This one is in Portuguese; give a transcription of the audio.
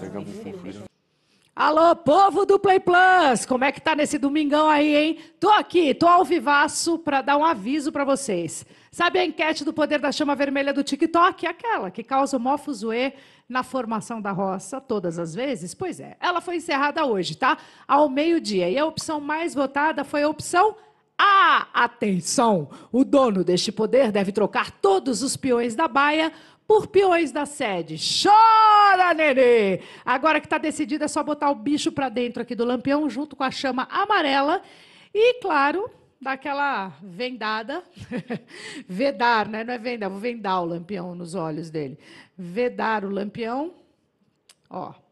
Né? Alô, povo do Play Plus! Como é que tá nesse domingão aí, hein? Tô aqui, tô ao vivaço para dar um aviso para vocês. Sabe a enquete do Poder da Chama Vermelha do TikTok? Aquela que causa o mó na formação da roça todas as vezes? Pois é, ela foi encerrada hoje, tá? Ao meio-dia. E a opção mais votada foi a opção ah, atenção! O dono deste poder deve trocar todos os peões da baia por peões da sede. Chora, nenê! Agora que está decidido, é só botar o bicho para dentro aqui do lampião, junto com a chama amarela. E, claro, daquela vendada, vedar, né? Não é vendar, vou é vendar o lampião nos olhos dele. Vedar o lampião, ó,